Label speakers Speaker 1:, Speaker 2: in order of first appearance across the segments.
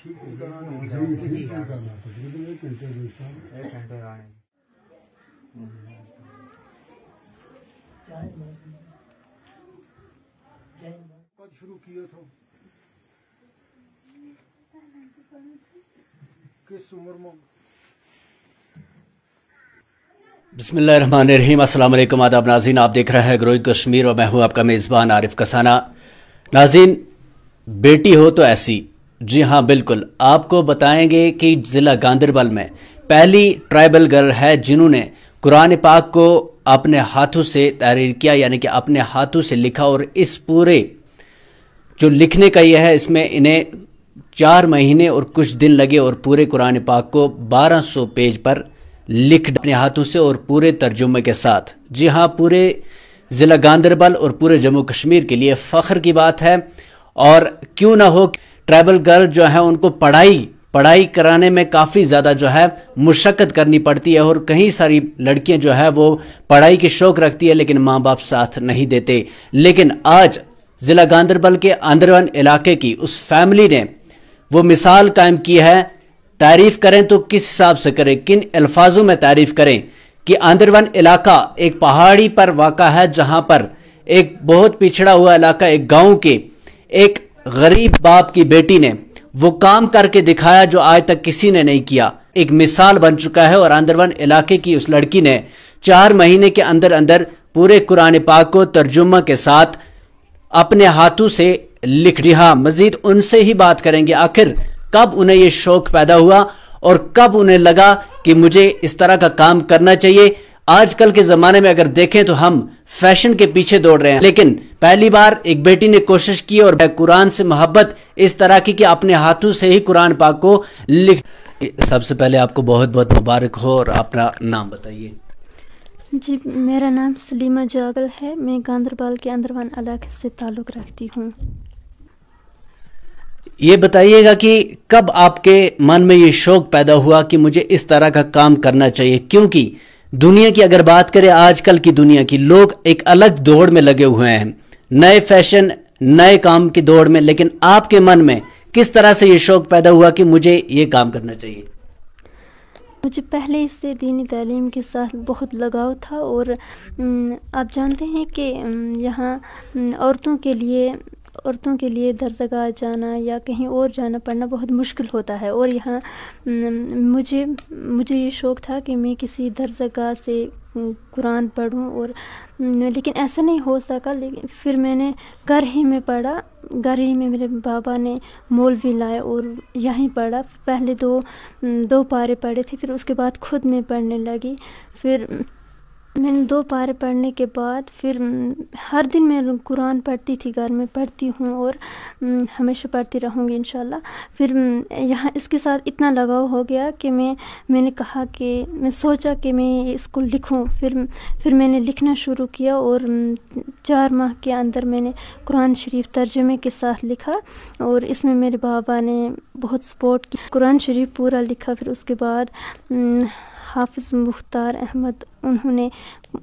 Speaker 1: हाँ,
Speaker 2: ठीक ठीक करना
Speaker 3: शुरू
Speaker 4: किस उम्र में
Speaker 3: बसमीम अल्लाम आदाब नाजीन आप देख रहे हैं ग्रोई कश्मीर और मैं हूं आपका मेज़बान आरिफ कसाना नाजीन बेटी हो तो ऐसी जी हाँ बिल्कुल आपको बताएंगे कि ज़िला गांधरबल में पहली ट्राइबल गर्ल है जिन्होंने कुरान पाक को अपने हाथों से तहरीर किया यानी कि अपने हाथों से लिखा और इस पूरे जो लिखने का यह है इसमें इन्हें चार महीने और कुछ दिन लगे और पूरे कुरान पाक को 1200 पेज पर लिख अपने हाथों से और पूरे तर्जुमे के साथ जी हाँ पूरे ज़िला गांधरबल और पूरे जम्मू कश्मीर के लिए फ़ख्र की बात है और क्यों ना हो ट्राइबल गर्ल जो है उनको पढ़ाई पढ़ाई कराने में काफ़ी ज़्यादा जो है मुशक्क़त करनी पड़ती है और कई सारी लड़कियां जो है वो पढ़ाई की शौक रखती है लेकिन माँ बाप साथ नहीं देते लेकिन आज ज़िला गांधरबल के आंदरवन इलाके की उस फैमिली ने वो मिसाल कायम की है तारीफ़ करें तो किस हिसाब से करें किन अल्फाजों में तारीफ़ करें कि आंदरवन इलाका एक पहाड़ी पर वाक़ है जहाँ पर एक बहुत पिछड़ा हुआ इलाका एक गाँव के एक गरीब बाप की बेटी ने वो काम करके दिखाया जो आज तक किसी ने नहीं किया एक मिसाल बन चुका है और आंदरवन इलाके की उस लड़की ने चार महीने के अंदर अंदर पूरे कुरान पाक को तर्जुमा के साथ अपने हाथों से लिख रिहा मजीद उनसे ही बात करेंगे आखिर कब उन्हें यह शौक पैदा हुआ और कब उन्हें लगा कि मुझे इस तरह का काम करना चाहिए आजकल के जमाने में अगर देखें तो हम फैशन के पीछे दौड़ रहे हैं लेकिन पहली बार एक बेटी ने कोशिश की और कुरान से मोहब्बत इस तरह की कि अपने हाथों से ही कुरान पाक को लिख सबसे पहले आपको बहुत बहुत मुबारक हो और अपना नाम बताइए
Speaker 4: जी मेरा नाम सलीमा जागल है मैं गांधरबल के अंदरवान इलाके से ताल्लुक़ रखती हूँ
Speaker 3: ये बताइएगा कि कब आपके मन में ये शौक पैदा हुआ कि मुझे इस तरह का काम करना चाहिए क्योंकि दुनिया की अगर बात करें आजकल की दुनिया की लोग एक अलग दौड़ में लगे हुए हैं नए फैशन नए काम की दौड़ में लेकिन आपके मन में किस तरह से ये शौक पैदा हुआ कि मुझे ये काम करना चाहिए
Speaker 4: मुझे पहले इससे दीनी तालीम के साथ बहुत लगाव था और आप जानते हैं कि यहाँ औरतों के लिए औरतों के लिए दरजगा जाना या कहीं और जाना पढ़ना बहुत मुश्किल होता है और यहाँ मुझे मुझे ये शौक़ था कि मैं किसी दरजगा से कुरान पढ़ूँ और लेकिन ऐसा नहीं हो सका लेकिन फिर मैंने घर ही में पढ़ा घर ही में मेरे बाबा ने मौलवी लाए और यहीं पढ़ा पहले दो दो पारे पढ़े थे फिर उसके बाद खुद मैं पढ़ने लगी फिर मैंने दो पारे पढ़ने के बाद फिर हर दिन मैं कुरान पढ़ती थी घर में पढ़ती हूँ और हमेशा पढ़ती रहूँगी इन फिर यहाँ इसके साथ इतना लगाव हो गया कि मैं मैंने कहा कि मैं सोचा कि मैं इसको लिखूँ फिर फिर मैंने लिखना शुरू किया और चार माह के अंदर मैंने कुरान शरीफ तर्जमे के साथ लिखा और इसमें मेरे बाबा ने बहुत सपोर्ट किया कुरान शरीफ पूरा लिखा फिर उसके बाद हाफिज़ मुख्तार अहमद उन्होंने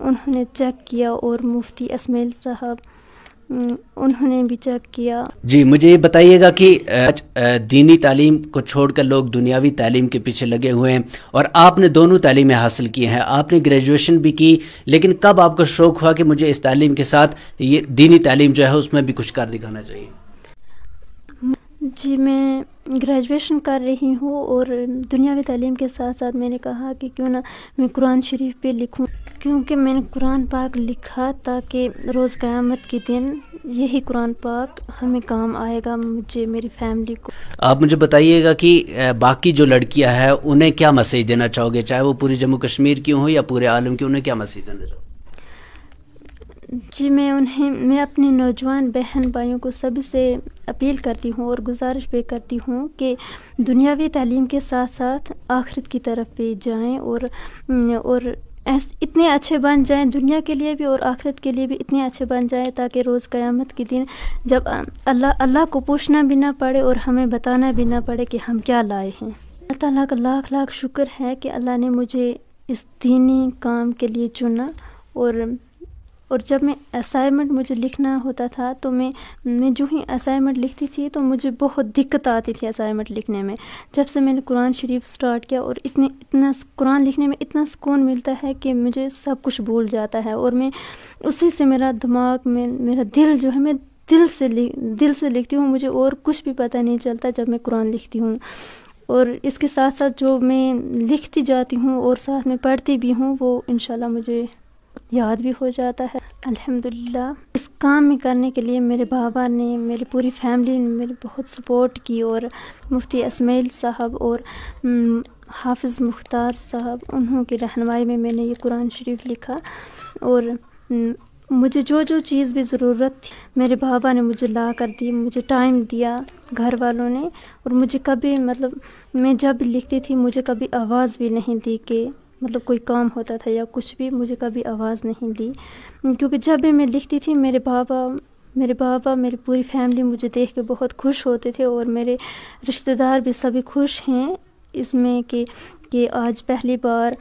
Speaker 4: उन्होंने चेक किया और मुफ्ती इसमाइल साहब उन्होंने भी चेक किया
Speaker 3: जी मुझे ये बताइएगा कि दीनी तालीम को छोड़कर लोग दुनियावी तालीम के पीछे लगे हुए हैं और आपने दोनों तालीमें हासिल की हैं आपने ग्रेजुएशन भी की लेकिन कब आपको शौक़ हुआ कि मुझे इस तालीम के साथ ये दीनी तालीम जो है उसमें भी कुछ कर दिखाना चाहिए
Speaker 4: जी मैं ग्रेजुएशन कर रही हूँ और दुनियावी तलीम के साथ साथ मैंने कहा कि क्यों ना मैं कुरान शरीफ पे लिखूँ क्योंकि मैंने कुरान पाक लिखा ताकि रोज़ क़्यामत के दिन यही कुरान पाक हमें काम आएगा मुझे मेरी फैमिली को
Speaker 3: आप मुझे बताइएगा कि बाकी जो लड़कियां हैं उन्हें क्या मैसेज देना चाहोगे चाहे वो पूरी जम्मू कश्मीर की हों या पूरे आलम की उन्हें क्या मैसेज देना चाहोगे
Speaker 4: जी मैं उन्हें मैं अपने नौजवान बहन भाइयों को सभी से अपील करती हूँ और गुजारिश भी करती हूँ कि दुनियावी तालीम के साथ साथ आखिरत की तरफ भी जाएं और और इतने अच्छे बन जाएं दुनिया के लिए भी और आखिरत के लिए भी इतने अच्छे बन जाएं ताकि रोज़ क़यामत के दिन जब अल्लाह अल्लाह को पूछना भी ना पड़े और हमें बताना भी ना पड़े कि हम क्या लाए हैं अल्लाह ताला का लाख लाख शुक्र है कि अल्लाह ने मुझे इस दीनी काम के लिए चुना और और जब मैं असाइनमेंट मुझे लिखना होता था तो मैं मैं जो ही असाइनमेंट लिखती थी तो मुझे बहुत दिक्कत आती थी असाइनमेंट लिखने में जब से मैंने कुरान शरीफ स्टार्ट किया और इतने इतना कुरान लिखने में इतना सुकून मिलता है कि मुझे सब कुछ भूल जाता है और मैं उसी से मेरा दिमाग में मेरा दिल जो है मैं दिल से दिल से लिखती हूँ मुझे और कुछ भी पता नहीं चलता जब मैं कुरान लिखती हूँ और इसके साथ साथ जो मैं लिखती जाती हूँ और साथ में पढ़ती भी हूँ वो इन मुझे याद भी हो जाता है अल्हम्दुलिल्लाह इस काम में करने के लिए मेरे बाबा ने मेरी पूरी फैमिली ने मेरी बहुत सपोर्ट की और मुफ्ती इसमाइल साहब और हाफिज़ मुख्तार साहब उन्हों की रहनमाई में मैंने ये कुरान शरीफ लिखा और मुझे जो जो चीज़ भी ज़रूरत थी मेरे बाबा ने मुझे ला कर दी मुझे टाइम दिया घर वालों ने और मुझे कभी मतलब मैं जब लिखती थी मुझे कभी आवाज़ भी नहीं दी कि मतलब कोई काम होता था या कुछ भी मुझे कभी आवाज़ नहीं दी क्योंकि जब भी मैं लिखती थी मेरे बाबा मेरे बाबा मेरी पूरी फैमिली मुझे देख के बहुत खुश होते थे और मेरे रिश्तेदार भी सभी खुश हैं इसमें कि कि आज पहली बार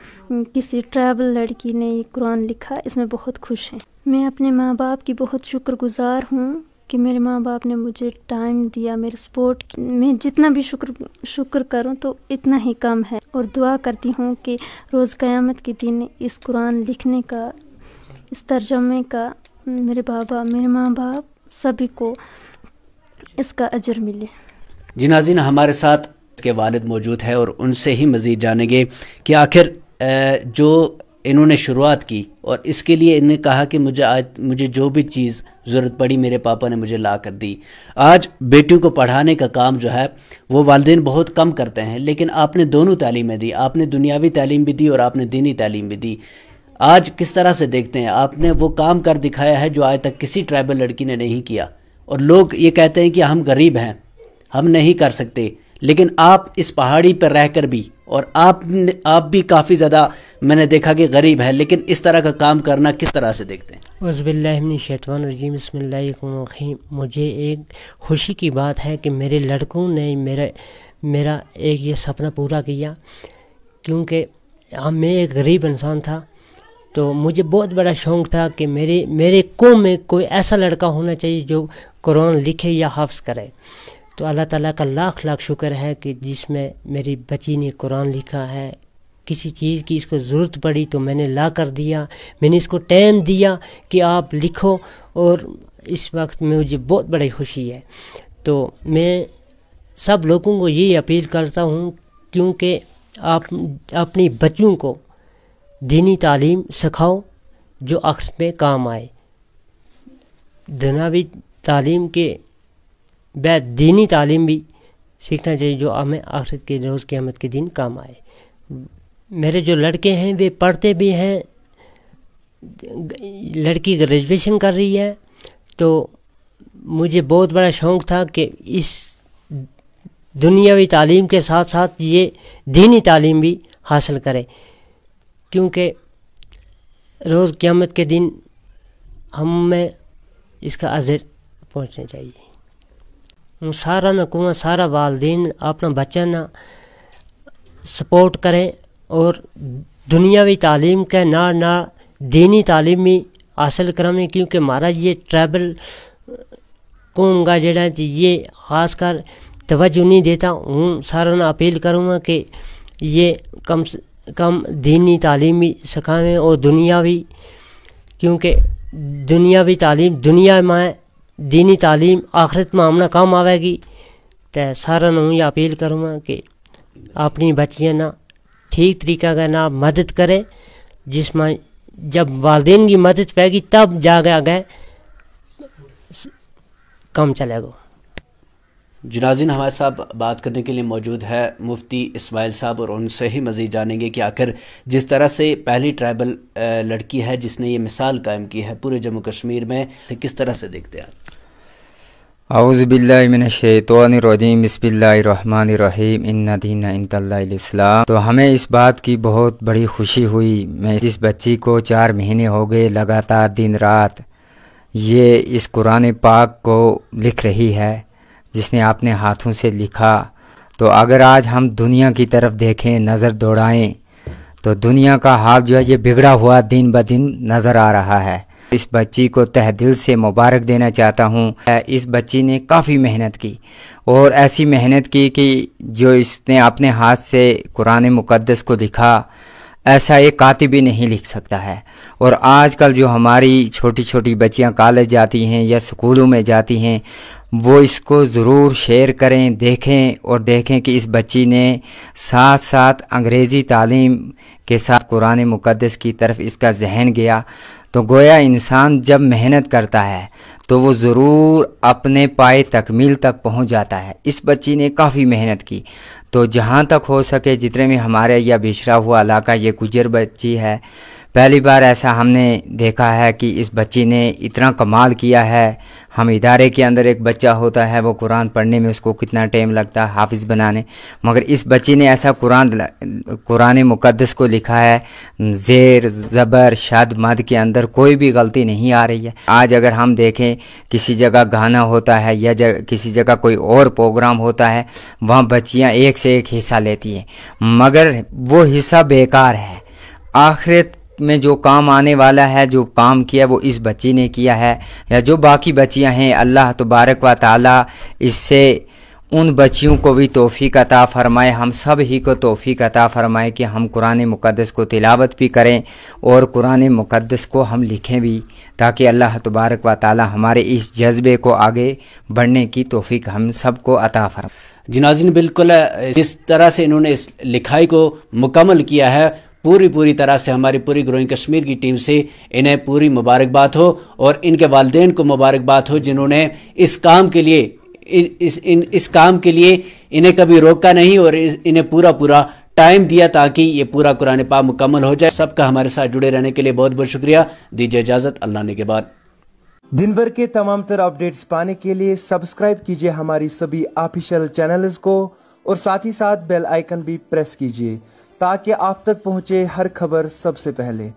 Speaker 4: किसी ट्रैवल लड़की ने कुरान लिखा इसमें बहुत खुश हैं मैं अपने माँ बाप की बहुत शुक्रगुजार हूँ कि मेरे माँ बाप ने मुझे टाइम दिया मेरे सपोर्ट मैं जितना भी शुक्र शुक्र करूँ तो इतना ही कम है और दुआ करती हूँ कि रोज़ क़यामत के दिन इस कुरान लिखने का इस तर्जमे का मेरे बाबा मेरे माँ बाप सभी को इसका अजर मिले
Speaker 3: जी नाजिन हमारे साथ के वालिद मौजूद है और उनसे ही मज़ीद जानेंगे कि आखिर जो इन्होंने शुरुआत की और इसके लिए इन्हें कहा कि मुझे आज मुझे जो भी चीज़ ज़रूरत पड़ी मेरे पापा ने मुझे ला कर दी आज बेटियों को पढ़ाने का काम जो है वो वालदे बहुत कम करते हैं लेकिन आपने दोनों तालीमें दी आपने दुनियावी तालीम भी दी और आपने दीनी तालीम भी दी आज किस तरह से देखते हैं आपने वो काम कर दिखाया है जो आज तक किसी ट्राइबल लड़की ने नहीं किया और लोग ये कहते हैं कि हम गरीब हैं हम नहीं कर सकते लेकिन आप इस पहाड़ी पर रहकर भी और आप आप भी काफ़ी ज़्यादा मैंने देखा कि गरीब है लेकिन इस तरह का काम करना किस तरह से देखते
Speaker 2: हैं शैतवानजी बसमीम मुझे एक खुशी की बात है कि मेरे लड़कों ने मेरा मेरा एक ये सपना पूरा किया क्योंकि हम मैं एक गरीब इंसान था तो मुझे बहुत बड़ा शौक़ था कि मेरे मेरे को में कोई ऐसा लड़का होना चाहिए जो कुरान लिखे या हाफ़ करे तो अल्लाह ताला का लाख लाख शुक्र है कि जिसमें मेरी बच्ची ने कुरान लिखा है किसी चीज़ की इसको ज़रूरत पड़ी तो मैंने ला कर दिया मैंने इसको टाइम दिया कि आप लिखो और इस वक्त में मुझे बहुत बड़ी खुशी है तो मैं सब लोगों को यही अपील करता हूँ क्योंकि आप अपनी बच्चों को दीनी तालीम सिखाओ जो आखिर में काम आए दुनावी तालीम के बेदीनी दीनी तालीम भी सीखना चाहिए जो हमें आखिर के रोज़ क़्यामत के दिन काम आए मेरे जो लड़के हैं वे पढ़ते भी हैं लड़की ग्रेजुएशन कर रही है तो मुझे बहुत बड़ा शौक़ था कि इस दुनियावी तालीम के साथ साथ ये दीनी तालीम भी हासिल करें क्योंकि रोज़ क़्यामत के दिन हमें इसका अजर पहुँचना चाहिए हूँ सारा ना कहूँ सारा वालदेन अपना बच्चा ना सपोर्ट करें और दुनियावी तालीम के ना ना दीनी तालीम भी हासिल करावें क्योंकि महाराज ये ट्रैवल कौम का जड़ा ये खासकर तवज्जो नहीं देता हूँ सारा ना अपील करूँगा कि ये कम कम दीनी तालीम भी सिखावें और दुनियावी क्योंकि दुनियावी तालीम दुनिया में दीनी तालीम आखिरत में हमने कम आवेगी तो सारा ही अपील करूँगा कि अपनी बच्चियाँ ना ठीक तरीका का ना मदद करें जिसमें जब वालदेन की मदद पेगी तब जाके आगे कम चलेगा
Speaker 3: जनाजिन हमारे साहब बात करने के लिए मौजूद है मुफ्ती इसमाइल साहब और उनसे ही मज़ीद जानेंगे कि आखिर जिस तरह से पहली ट्राइबल लड़की है जिसने ये मिसाल कायम की है पूरे जम्मू कश्मीर में तो किस तरह से देखते हैं
Speaker 1: आउज़बिल्लिमिनशैतरजीम बसमिल्लरिम इन्नदीन इंतलाम तो हमें इस बात की बहुत बड़ी खुशी हुई मैं इस बच्ची को चार महीने हो गए लगातार दिन रात ये इस कुरान पाक को लिख रही है जिसने आपने हाथों से लिखा तो अगर आज हम दुनिया की तरफ देखें नज़र दौड़ाएं तो दुनिया का हाल जो है ये बिगड़ा हुआ दिन ब दिन नज़र आ रहा है इस बच्ची को तह दिल से मुबारक देना चाहता हूँ इस बच्ची ने काफ़ी मेहनत की और ऐसी मेहनत की कि जो इसने अपने हाथ से कुरान मुकद्दस को लिखा ऐसा एक कातिब भी नहीं लिख सकता है और आजकल जो हमारी छोटी छोटी बच्चियां कॉलेज जाती हैं या स्कूलों में जाती हैं वो इसको ज़रूर शेयर करें देखें और देखें कि इस बच्ची ने साथ साथ अंग्रेज़ी तालीम के साथ कुरान मुक़दस की तरफ इसका जहन गया तो गोया इंसान जब मेहनत करता है तो वो ज़रूर अपने पाए तकमील तक पहुंच जाता है इस बच्ची ने काफ़ी मेहनत की तो जहां तक हो सके जितने में हमारे या पिछड़ा हुआ इलाका ये गुजर बच्ची है पहली बार ऐसा हमने देखा है कि इस बच्ची ने इतना कमाल किया है हम इदारे के अंदर एक बच्चा होता है वो कुरान पढ़ने में उसको कितना टाइम लगता है हाफिज़ बनाने मगर इस बच्चे ने ऐसा कुरान कुरान मुकदस को लिखा है ज़ेर ज़बर शद मद के अंदर कोई भी गलती नहीं आ रही है आज अगर हम देखें किसी जगह गाना होता है या जग, किसी जगह कोई और प्रोग्राम होता है वहाँ बच्चियाँ एक से एक हिस्सा लेती हैं मगर वो हिस्सा बेकार है आखिरत में जो काम आने वाला है जो काम किया वो इस बच्ची ने किया है या जो बाकी बच्चियां हैं अल्लाह तबारक व ताली इससे उन बच्चियों को भी तोफ़ी अता फ़रमाए हम सब ही को तोफ़ी अता फ़रमाए कि हम कुरान मुक़दस को तिलावत भी करें और कुरान मुक़दस को हम लिखें भी ताकि अल्लाह तबारक व ताली हमारे इस
Speaker 3: जज्बे को आगे बढ़ने की तोफ़ी हम सब को अता फ़रमाए जिनाजिन बिल्कुल जिस तरह से इन्होंने इस लिखाई को मुकम्मल किया है पूरी पूरी तरह से हमारी पूरी ग्रोइंग कश्मीर की टीम से इन्हें पूरी मुबारकबाद हो और इनके वालदेन को मुबारकबाद हो जिन्होंने इस काम के लिए इस इन इस काम के लिए इन्हें कभी रोका नहीं और इन्हें पूरा पूरा टाइम दिया ताकि ये पूरा कुरान पा मुकम्मल हो जाए सबका हमारे साथ जुड़े रहने के लिए बहुत बहुत शुक्रिया दीजिए इजाज़त अल्लाह ने के बाद दिन भर के तमाम तर अपडेट्स पाने के लिए सब्सक्राइब कीजिए हमारी सभी ऑफिशियल चैनल्स को और साथ ही साथ बेल आइकन भी प्रेस कीजिए ताकि आप तक पहुंचे हर खबर सबसे पहले